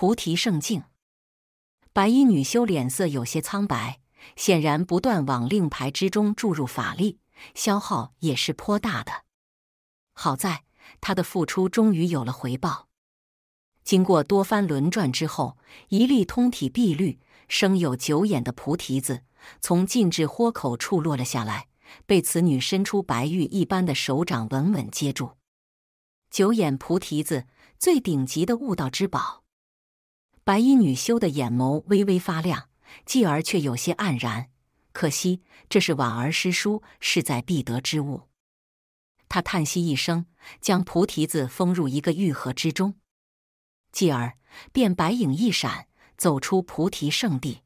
菩提圣境，白衣女修脸色有些苍白，显然不断往令牌之中注入法力，消耗也是颇大的。好在她的付出终于有了回报。经过多番轮转之后，一粒通体碧绿、生有九眼的菩提子从禁制豁口处落了下来，被此女伸出白玉一般的手掌稳稳接住。九眼菩提子，最顶级的悟道之宝。白衣女修的眼眸微微发亮，继而却有些黯然。可惜，这是婉儿师叔势在必得之物。她叹息一声，将菩提子封入一个玉盒之中，继而便白影一闪，走出菩提圣地。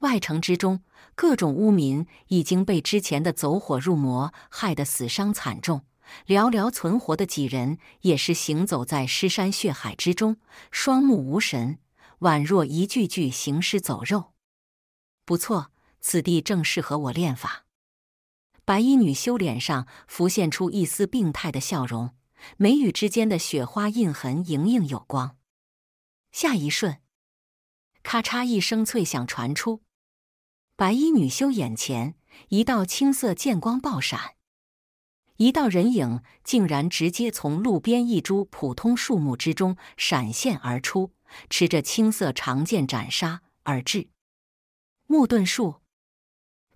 外城之中，各种巫民已经被之前的走火入魔害得死伤惨重。寥寥存活的几人也是行走在尸山血海之中，双目无神，宛若一具具行尸走肉。不错，此地正适合我练法。白衣女修脸上浮现出一丝病态的笑容，眉宇之间的雪花印痕莹莹有光。下一瞬，咔嚓一声脆响传出，白衣女修眼前一道青色剑光爆闪。一道人影竟然直接从路边一株普通树木之中闪现而出，持着青色长剑斩杀而至。木盾术，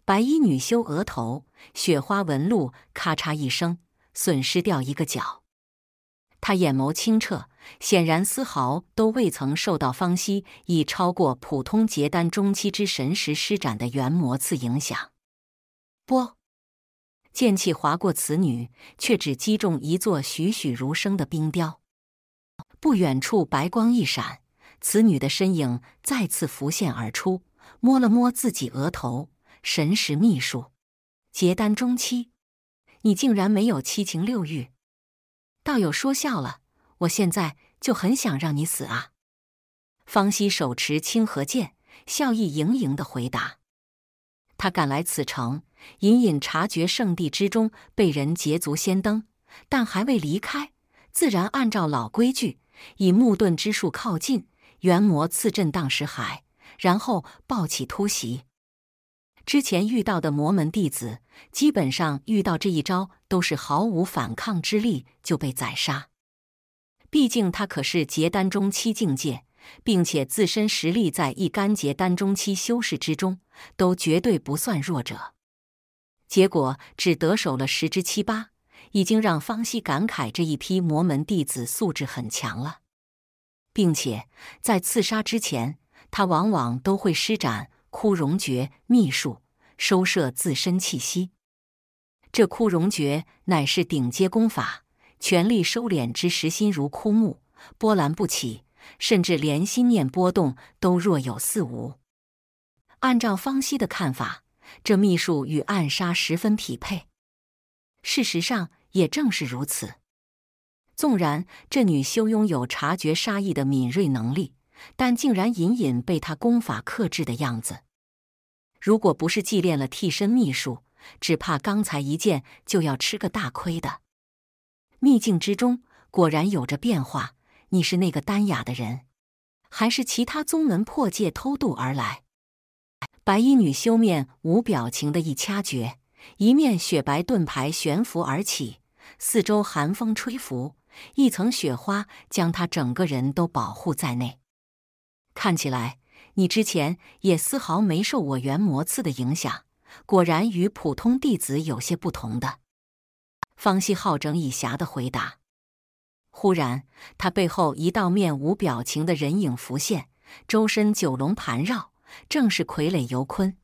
白衣女修额头雪花纹路咔嚓一声，损失掉一个角。她眼眸清澈，显然丝毫都未曾受到方希以超过普通结丹中期之神识施展的元魔刺影响。波。剑气划过此女，却只击中一座栩栩如生的冰雕。不远处，白光一闪，此女的身影再次浮现而出，摸了摸自己额头，神识秘术，结丹中期，你竟然没有七情六欲？道友说笑了，我现在就很想让你死啊！方西手持青河剑，笑意盈盈的回答。他赶来此城，隐隐察觉圣地之中被人捷足先登，但还未离开，自然按照老规矩以木遁之术靠近元魔刺阵荡石海，然后暴起突袭。之前遇到的魔门弟子，基本上遇到这一招都是毫无反抗之力就被宰杀。毕竟他可是结丹中期境界。并且自身实力在一干结丹中期修士之中，都绝对不算弱者。结果只得手了十之七八，已经让方希感慨这一批魔门弟子素质很强了。并且在刺杀之前，他往往都会施展枯荣诀秘术，收摄自身气息。这枯荣诀乃是顶阶功法，全力收敛之时，心如枯木，波澜不起。甚至连心念波动都若有似无。按照方希的看法，这秘术与暗杀十分匹配。事实上，也正是如此。纵然这女修拥有察觉杀意的敏锐能力，但竟然隐隐被她功法克制的样子。如果不是祭练了替身秘术，只怕刚才一剑就要吃个大亏的。秘境之中果然有着变化。你是那个丹雅的人，还是其他宗门破戒偷渡而来？白衣女修面无表情的一掐诀，一面雪白盾牌悬浮而起，四周寒风吹拂，一层雪花将她整个人都保护在内。看起来你之前也丝毫没受我元魔刺的影响，果然与普通弟子有些不同。的方西好整以暇的回答。忽然，他背后一道面无表情的人影浮现，周身九龙盘绕，正是傀儡尤坤。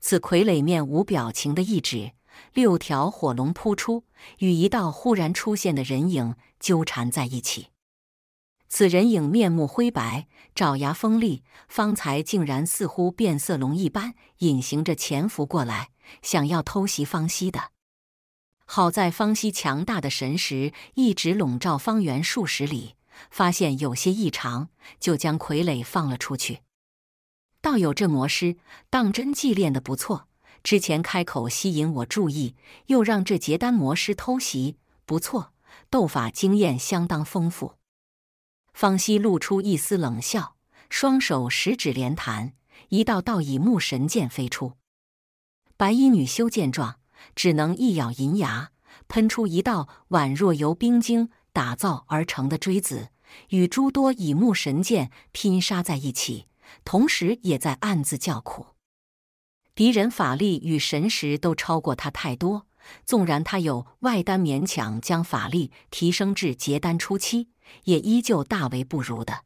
此傀儡面无表情的一指，六条火龙扑出，与一道忽然出现的人影纠缠在一起。此人影面目灰白，爪牙锋利，方才竟然似乎变色龙一般，隐形着潜伏过来，想要偷袭方西的。好在方西强大的神识一直笼罩方圆数十里，发现有些异常，就将傀儡放了出去。道友，这魔师当真祭练的不错。之前开口吸引我注意，又让这结丹魔师偷袭，不错，斗法经验相当丰富。方西露出一丝冷笑，双手十指连弹，一道道乙木神剑飞出。白衣女修见状。只能一咬银牙，喷出一道宛若由冰晶打造而成的锥子，与诸多乙木神剑拼杀在一起，同时也在暗自叫苦。敌人法力与神识都超过他太多，纵然他有外丹勉强将法力提升至结丹初期，也依旧大为不如的。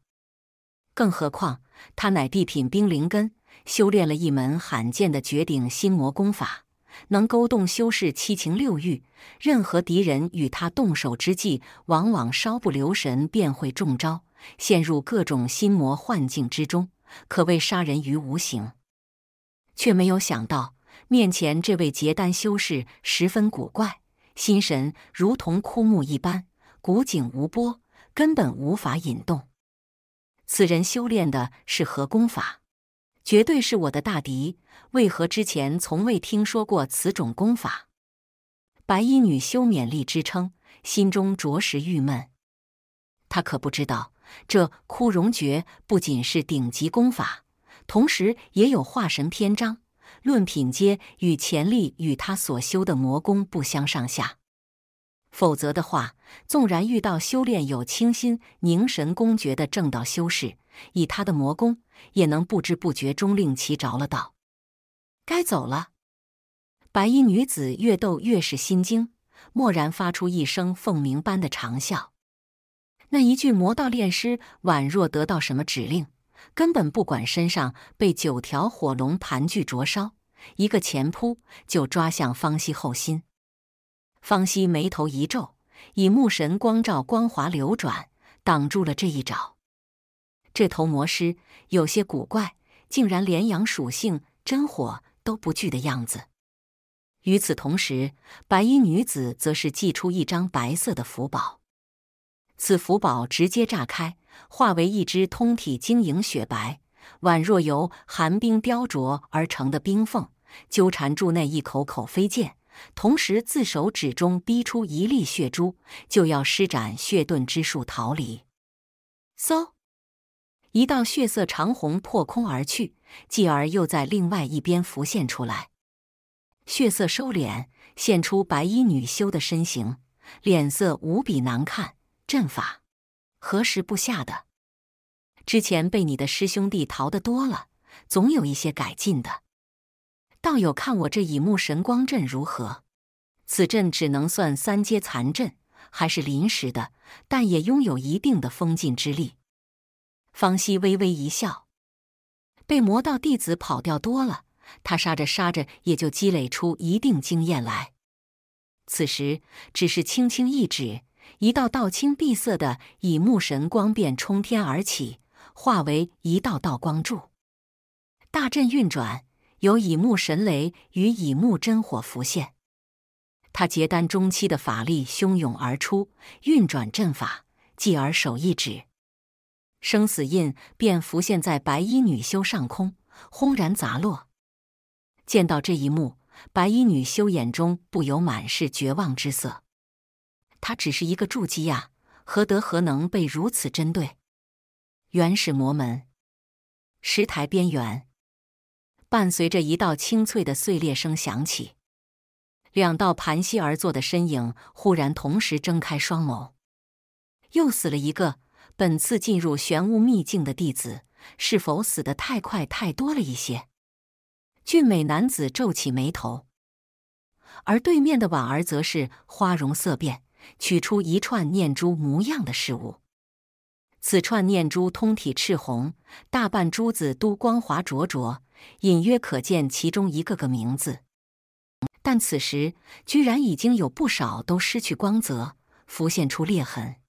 更何况他乃地品冰灵根，修炼了一门罕见的绝顶心魔功法。能勾动修士七情六欲，任何敌人与他动手之际，往往稍不留神便会中招，陷入各种心魔幻境之中，可谓杀人于无形。却没有想到，面前这位结丹修士十分古怪，心神如同枯木一般，古井无波，根本无法引动。此人修炼的是何功法？绝对是我的大敌，为何之前从未听说过此种功法？白衣女修勉力支撑，心中着实郁闷。她可不知道，这枯荣诀不仅是顶级功法，同时也有化神篇章。论品阶与潜力，与他所修的魔功不相上下。否则的话，纵然遇到修炼有清心凝神功诀的正道修士，以他的魔功。也能不知不觉中令其着了道。该走了。白衣女子越斗越是心惊，蓦然发出一声凤鸣般的长啸。那一具魔道炼尸宛若得到什么指令，根本不管身上被九条火龙盘踞灼烧，一个前扑就抓向方西后心。方西眉头一皱，以木神光照光华流转，挡住了这一爪。这头魔尸有些古怪，竟然连阳属性真火都不惧的样子。与此同时，白衣女子则是祭出一张白色的符宝，此符宝直接炸开，化为一只通体晶莹雪白、宛若由寒冰雕琢而成的冰凤，纠缠住那一口口飞剑，同时自手指中逼出一粒血珠，就要施展血遁之术逃离。嗖！一道血色长虹破空而去，继而又在另外一边浮现出来。血色收敛，现出白衣女修的身形，脸色无比难看。阵法何时布下的？之前被你的师兄弟逃得多了，总有一些改进的。道友看我这乙木神光阵如何？此阵只能算三阶残阵，还是临时的，但也拥有一定的封禁之力。方希微微一笑，被魔道弟子跑掉多了，他杀着杀着也就积累出一定经验来。此时只是轻轻一指，一道道青碧色的乙木神光便冲天而起，化为一道道光柱。大阵运转，有乙木神雷与乙木真火浮现。他结丹中期的法力汹涌而出，运转阵法，继而手一指。生死印便浮现在白衣女修上空，轰然砸落。见到这一幕，白衣女修眼中不由满是绝望之色。她只是一个筑基呀，何德何能被如此针对？原始魔门石台边缘，伴随着一道清脆的碎裂声响起，两道盘膝而坐的身影忽然同时睁开双眸。又死了一个。本次进入玄武秘境的弟子，是否死的太快太多了一些？俊美男子皱起眉头，而对面的婉儿则是花容色变，取出一串念珠模样的事物。此串念珠通体赤红，大半珠子都光滑灼灼，隐约可见其中一个个名字，但此时居然已经有不少都失去光泽，浮现出裂痕。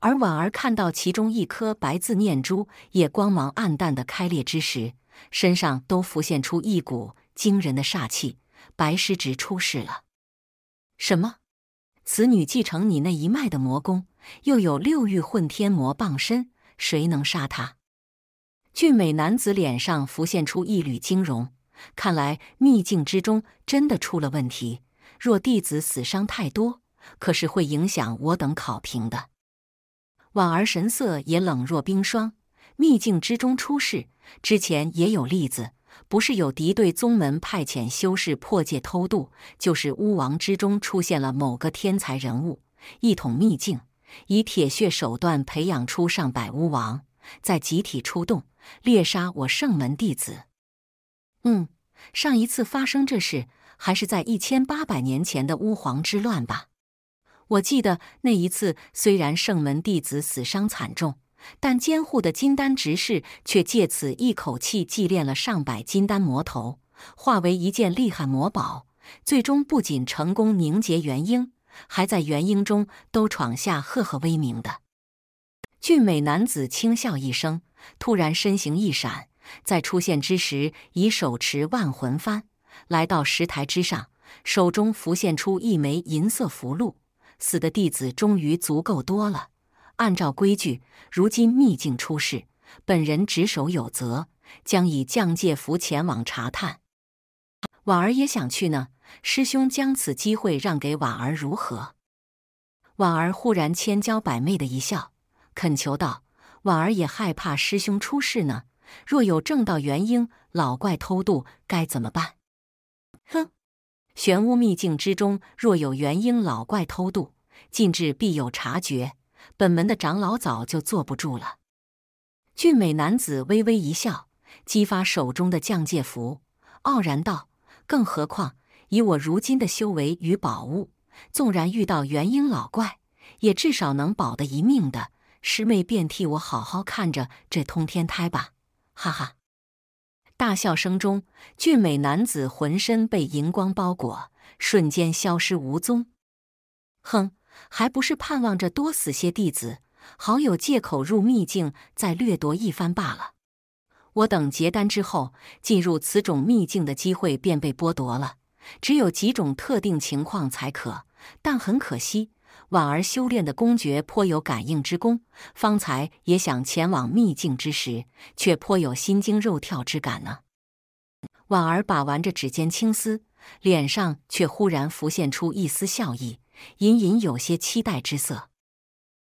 而婉儿看到其中一颗白字念珠也光芒暗淡的开裂之时，身上都浮现出一股惊人的煞气。白师侄出事了！什么？此女继承你那一脉的魔功，又有六欲混天魔傍身，谁能杀她？俊美男子脸上浮现出一缕惊容。看来秘境之中真的出了问题。若弟子死伤太多，可是会影响我等考评的。婉儿神色也冷若冰霜。秘境之中出事之前也有例子，不是有敌对宗门派遣修士破戒偷渡，就是巫王之中出现了某个天才人物，一统秘境，以铁血手段培养出上百巫王，再集体出动猎杀我圣门弟子。嗯，上一次发生这事还是在一千八百年前的巫皇之乱吧。我记得那一次，虽然圣门弟子死伤惨重，但监护的金丹执事却借此一口气祭炼了上百金丹魔头，化为一件厉害魔宝。最终不仅成功凝结元婴，还在元婴中都闯下赫赫威名的。俊美男子轻笑一声，突然身形一闪，在出现之时已手持万魂幡，来到石台之上，手中浮现出一枚银色符箓。死的弟子终于足够多了。按照规矩，如今秘境出事，本人职守有责，将以降界符前往查探。婉儿也想去呢，师兄将此机会让给婉儿如何？婉儿忽然千娇百媚的一笑，恳求道：“婉儿也害怕师兄出事呢。若有正道元婴老怪偷渡，该怎么办？”哼。玄乌秘境之中，若有元婴老怪偷渡，禁制必有察觉。本门的长老早就坐不住了。俊美男子微微一笑，激发手中的降界符，傲然道：“更何况以我如今的修为与宝物，纵然遇到元婴老怪，也至少能保得一命的。师妹便替我好好看着这通天胎吧，哈哈。”大笑声中，俊美男子浑身被荧光包裹，瞬间消失无踪。哼，还不是盼望着多死些弟子，好有借口入秘境再掠夺一番罢了。我等结丹之后，进入此种秘境的机会便被剥夺了，只有几种特定情况才可，但很可惜。婉儿修炼的公爵颇有感应之功，方才也想前往秘境之时，却颇有心惊肉跳之感呢。婉儿把玩着指尖青丝，脸上却忽然浮现出一丝笑意，隐隐有些期待之色。